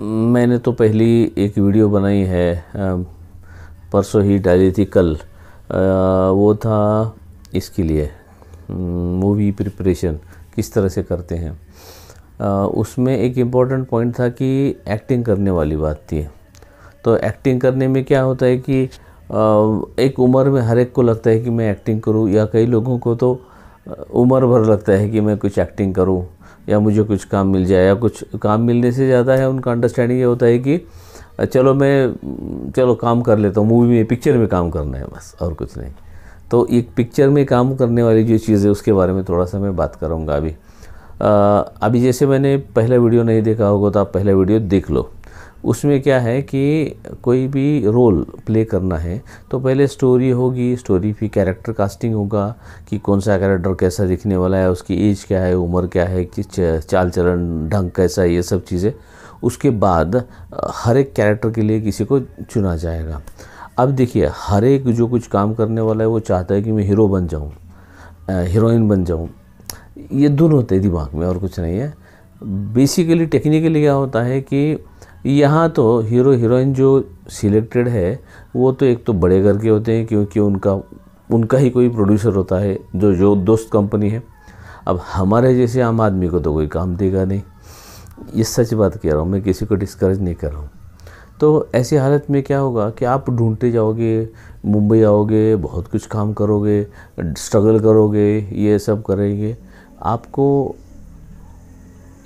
मैंने तो पहली एक वीडियो बनाई है परसों ही डाली थी कल वो था इसके लिए मूवी प्रिपरेशन किस तरह से करते हैं उसमें एक इम्पॉर्टेंट पॉइंट था कि एक्टिंग करने वाली बात थी तो एक्टिंग करने में क्या होता है कि एक उम्र में हर एक को लगता है कि मैं एक्टिंग करूं या कई लोगों को तो उम्र भर लगता है कि मैं कुछ एक्टिंग करूं या मुझे कुछ काम मिल जाए या कुछ काम मिलने से ज़्यादा है उनका अंडरस्टैंडिंग ये होता है कि चलो मैं चलो काम कर लेता हूँ मूवी में पिक्चर में काम करना है बस और कुछ नहीं तो एक पिक्चर में काम करने वाली जो चीज़ है उसके बारे में थोड़ा सा मैं बात करूँगा अभी आ, अभी जैसे मैंने पहला वीडियो नहीं देखा होगा तो आप पहला वीडियो देख लो उसमें क्या है कि कोई भी रोल प्ले करना है तो पहले स्टोरी होगी स्टोरी फिर कैरेक्टर कास्टिंग होगा कि कौन सा कैरेक्टर कैसा दिखने वाला है उसकी एज क्या है उम्र क्या है कि चाल चलन ढंग कैसा है ये सब चीज़ें उसके बाद हर एक कैरेक्टर के लिए किसी को चुना जाएगा अब देखिए हर एक जो कुछ काम करने वाला है वो चाहता है कि मैं हीरो बन जाऊँ हीरोइन बन जाऊँ ये दोनों होते हैं दिमाग में और कुछ नहीं है बेसिकली टेक्निकली क्या होता है कि यहाँ तो हीरो हीरोइन जो सिलेक्टेड है वो तो एक तो बड़े घर के होते हैं क्योंकि उनका उनका ही कोई प्रोड्यूसर होता है जो जो दोस्त कंपनी है अब हमारे जैसे आम आदमी को तो कोई काम देगा नहीं ये सच बात कह रहा हूँ मैं किसी को डिस्करेज नहीं कर रहा हूँ तो ऐसी हालत में क्या होगा कि आप ढूंढते जाओगे मुंबई आओगे बहुत कुछ काम करोगे स्ट्रगल करोगे ये सब करेंगे आपको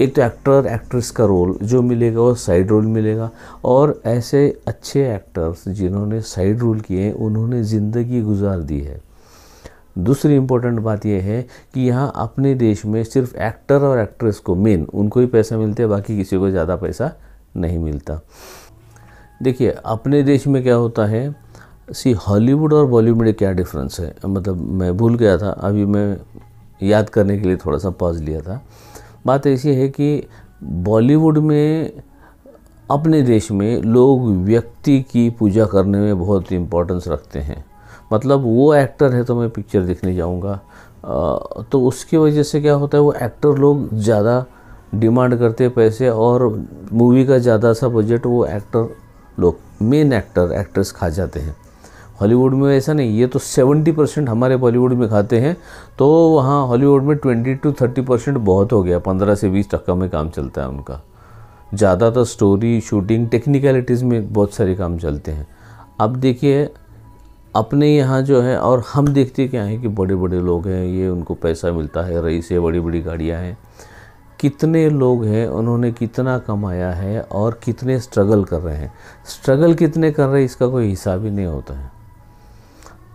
एक तो एक्टर एक्ट्रेस का रोल जो मिलेगा वो साइड रोल मिलेगा और ऐसे अच्छे एक्टर्स जिन्होंने साइड रोल किए हैं उन्होंने ज़िंदगी गुजार दी है दूसरी इम्पोर्टेंट बात यह है कि यहाँ अपने देश में सिर्फ एक्टर और एक्ट्रेस को मेन उनको ही पैसा मिलता है बाकी किसी को ज़्यादा पैसा नहीं मिलता देखिए अपने देश में क्या होता है सी हॉलीवुड और बॉलीवुड में क्या डिफरेंस है मतलब मैं भूल गया था अभी मैं याद करने के लिए थोड़ा सा पॉज लिया था बात ऐसी है कि बॉलीवुड में अपने देश में लोग व्यक्ति की पूजा करने में बहुत इम्पोर्टेंस रखते हैं मतलब वो एक्टर है तो मैं पिक्चर देखने जाऊँगा तो उसकी वजह से क्या होता है वो एक्टर लोग ज़्यादा डिमांड करते पैसे और मूवी का ज़्यादा सा बजट वो एक्टर लोग मेन एक्टर एक्ट्रेस खा जाते हैं हॉलीवुड में ऐसा नहीं ये तो 70 परसेंट हमारे बॉलीवुड में खाते हैं तो वहाँ हॉलीवुड में 20 टू 30 परसेंट बहुत हो गया 15 से 20 टक्का में काम चलता है उनका ज़्यादातर स्टोरी शूटिंग टेक्निकलिटीज़ में बहुत सारे काम चलते हैं अब देखिए अपने यहाँ जो है और हम देखते क्या है कि बड़े बड़े लोग हैं ये उनको पैसा मिलता है रईस है बड़ी बड़ी गाड़ियाँ हैं कितने लोग हैं उन्होंने कितना कमाया है और कितने स्ट्रगल कर रहे हैं स्ट्रगल कितने कर रहे हैं इसका कोई हिसाब ही नहीं होता है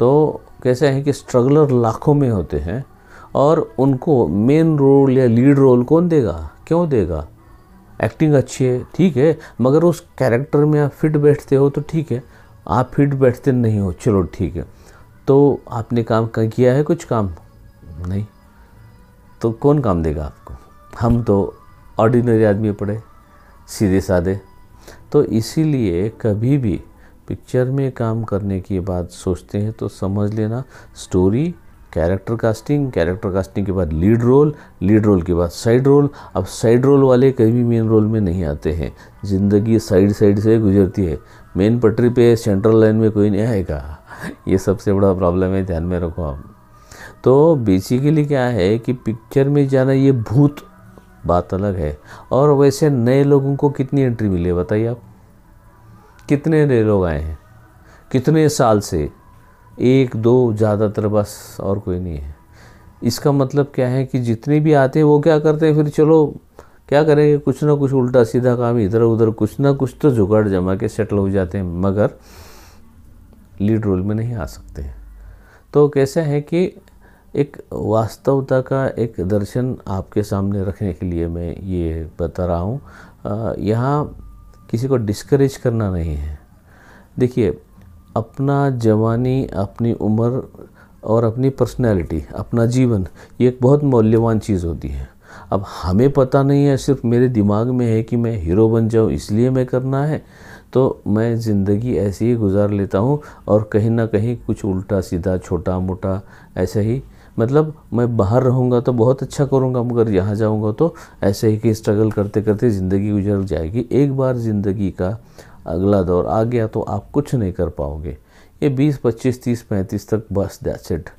तो कैसे है कि स्ट्रगलर लाखों में होते हैं और उनको मेन रोल या लीड रोल कौन देगा क्यों देगा एक्टिंग अच्छी है ठीक है मगर उस कैरेक्टर में आप फिट बैठते हो तो ठीक है आप फिट बैठते नहीं हो चलो ठीक है तो आपने काम किया है कुछ काम नहीं तो कौन काम देगा आपको हम तो ऑर्डिनरी आदमी पड़े सीधे साधे तो इसीलिए कभी भी पिक्चर में काम करने की बात सोचते हैं तो समझ लेना story character casting character casting के बाद लीड रोल लीड रोल के बाद साइड रोल अब साइड रोल वाले कहीं भी मेन रोल में नहीं आते हैं ज़िंदगी साइड साइड से गुजरती है मेन पटरी पे सेंट्रल लाइन में कोई नहीं आएगा ये सबसे बड़ा प्रॉब्लम है ध्यान में रखो आप तो बेसिकली क्या है कि पिक्चर में जाना ये भूत बात अलग है और वैसे नए लोगों को कितनी एंट्री मिली है बताइए आप कितने नए लोग आए हैं कितने साल से एक दो ज़्यादातर बस और कोई नहीं है इसका मतलब क्या है कि जितने भी आते हैं वो क्या करते हैं फिर चलो क्या करेंगे कुछ ना कुछ उल्टा सीधा काम इधर उधर कुछ ना कुछ तो जुगाड़ जमा के सेटल हो जाते हैं मगर लीड रोल में नहीं आ सकते तो कैसा है कि एक वास्तवता का एक दर्शन आपके सामने रखने के लिए मैं ये बता रहा हूँ यहाँ किसी को डिस्करेज करना नहीं है देखिए अपना जवानी अपनी उम्र और अपनी पर्सनैलिटी अपना जीवन ये एक बहुत मौल्यवान चीज़ होती है अब हमें पता नहीं है सिर्फ मेरे दिमाग में है कि मैं हीरो बन जाऊँ इसलिए मैं करना है तो मैं ज़िंदगी ऐसे ही गुजार लेता हूँ और कहीं ना कहीं कुछ उल्टा सीधा छोटा मोटा ऐसे ही मतलब मैं बाहर रहूँगा तो बहुत अच्छा करूँगा मगर यहाँ जाऊँगा तो ऐसे ही कि स्ट्रगल करते करते ज़िंदगी गुजर जाएगी एक बार ज़िंदगी का अगला दौर आ गया तो आप कुछ नहीं कर पाओगे ये बीस पच्चीस तीस पैंतीस तक बस दैट्स इट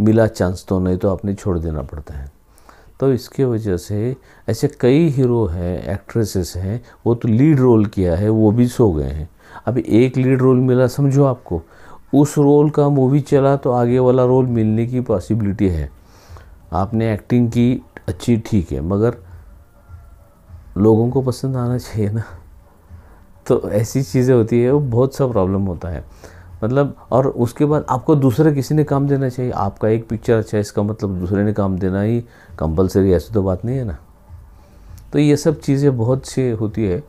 मिला चांस तो नहीं तो आपने छोड़ देना पड़ता है तो इसके वजह से ऐसे कई हीरो हैं एक्ट्रेसेस हैं वो तो लीड रोल किया है वो भी सो गए हैं अभी एक लीड रोल मिला समझो आपको उस रोल का मूवी चला तो आगे वाला रोल मिलने की पॉसिबिलिटी है आपने एक्टिंग की अच्छी ठीक है मगर लोगों को पसंद आना चाहिए ना तो ऐसी चीज़ें होती है वो बहुत सा प्रॉब्लम होता है मतलब और उसके बाद आपको दूसरे किसी ने काम देना चाहिए आपका एक पिक्चर अच्छा है इसका मतलब दूसरे ने काम देना ही कंपलसरी ऐसी तो बात नहीं है ना तो ये सब चीज़ें बहुत सी होती है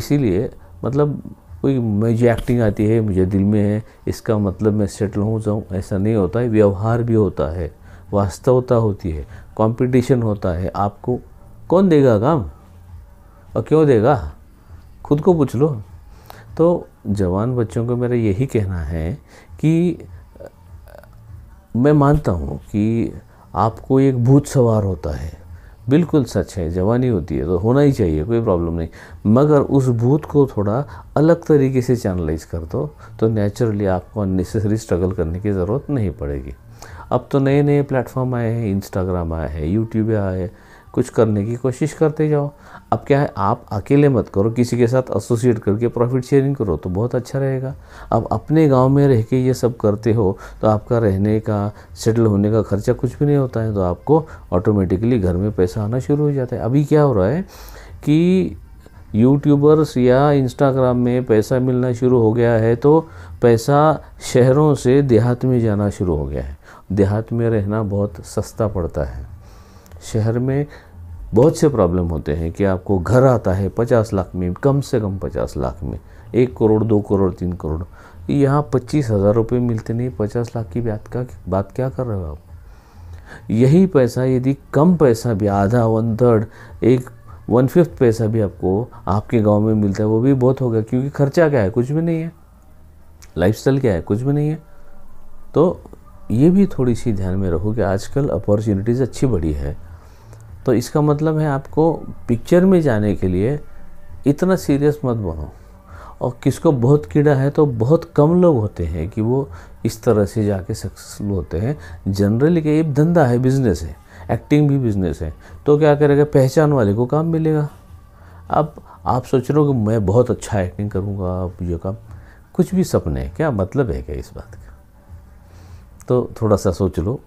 इसीलिए मतलब कोई मुझे एक्टिंग आती है मुझे दिल में है इसका मतलब मैं सेटल हो जाऊँ ऐसा नहीं होता है व्यवहार भी होता है वास्तवता होती है कंपटीशन होता है आपको कौन देगा काम और क्यों देगा खुद को पूछ लो तो जवान बच्चों को मेरा यही कहना है कि मैं मानता हूँ कि आपको एक भूत सवार होता है बिल्कुल सच है जवानी होती है तो होना ही चाहिए कोई प्रॉब्लम नहीं मगर उस भूत को थोड़ा अलग तरीके से चैनलाइज कर दो तो नेचुरली आपको अननेसेसरी स्ट्रगल करने की ज़रूरत नहीं पड़ेगी अब तो नए नए प्लेटफॉर्म आए हैं इंस्टाग्राम आए हैं यूट्यूब आए हैं कुछ करने की कोशिश करते जाओ अब क्या है आप अकेले मत करो किसी के साथ एसोसिएट करके प्रॉफिट शेयरिंग करो तो बहुत अच्छा रहेगा अब अपने गांव में रह के ये सब करते हो तो आपका रहने का सेटल होने का खर्चा कुछ भी नहीं होता है तो आपको ऑटोमेटिकली घर में पैसा आना शुरू हो जाता है अभी क्या हो रहा है कि यूट्यूबर्स या इंस्टाग्राम में पैसा मिलना शुरू हो गया है तो पैसा शहरों से देहात में जाना शुरू हो गया है देहात में रहना बहुत सस्ता पड़ता है शहर में बहुत से प्रॉब्लम होते हैं कि आपको घर आता है पचास लाख में कम से कम पचास लाख में एक करोड़ दो करोड़ तीन करोड़ यहाँ पच्चीस हज़ार रुपये मिलते नहीं पचास लाख की ब्याज का बात क्या कर रहे हो आप यही पैसा यदि कम पैसा भी आधा वन थर्ड एक वन फिफ्थ पैसा भी आपको आपके गांव में मिलता है वो भी बहुत होगा क्योंकि खर्चा क्या है कुछ भी नहीं है लाइफ क्या है कुछ भी नहीं है तो ये भी थोड़ी सी ध्यान में रखो कि आजकल अपॉर्चुनिटीज़ अच्छी बढ़ी है तो इसका मतलब है आपको पिक्चर में जाने के लिए इतना सीरियस मत बनो और किसको बहुत कीड़ा है तो बहुत कम लोग होते हैं कि वो इस तरह से जाके सक्सेसफुल होते हैं जनरली के ये धंधा है बिजनेस है एक्टिंग भी बिजनेस है तो क्या करेगा पहचान वाले को काम मिलेगा अब आप सोच रहे हो कि मैं बहुत अच्छा एक्टिंग करूँगा आप ये काम कुछ भी सपने क्या मतलब है क्या इस बात का तो थोड़ा सा सोच लो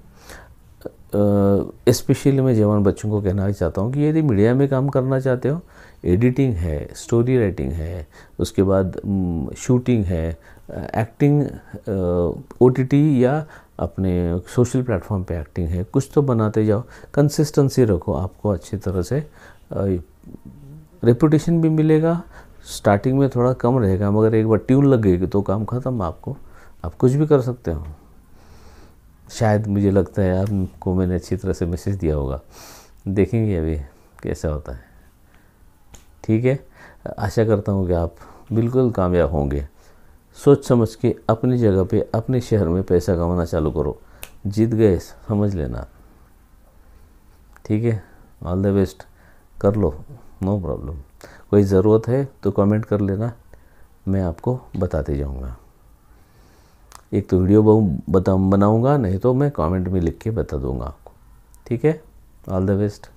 स्पेशली मैं जवान बच्चों को कहना चाहता हूँ कि यदि मीडिया में काम करना चाहते हो एडिटिंग है स्टोरी राइटिंग है उसके बाद शूटिंग है एक्टिंग ओ या अपने सोशल प्लेटफॉर्म पे एक्टिंग है कुछ तो बनाते जाओ कंसिस्टेंसी रखो आपको अच्छी तरह से रेपुटेशन भी मिलेगा स्टार्टिंग में थोड़ा कम रहेगा मगर एक बार ट्यून लग गई तो काम ख़त्म आपको आप कुछ भी कर सकते हो शायद मुझे लगता है आपको मैंने अच्छी तरह से मैसेज दिया होगा देखेंगे अभी कैसा होता है ठीक है आशा करता हूँ कि आप बिल्कुल कामयाब होंगे सोच समझ के अपनी जगह पे अपने शहर में पैसा कमाना चालू करो जीत गए समझ लेना ठीक है ऑल द बेस्ट कर लो नो प्रॉब्लम कोई ज़रूरत है तो कमेंट कर लेना मैं आपको बताते जाऊँगा एक तो वीडियो बता बनाऊँगा नहीं तो मैं कमेंट में लिख के बता दूँगा आपको ठीक है ऑल द बेस्ट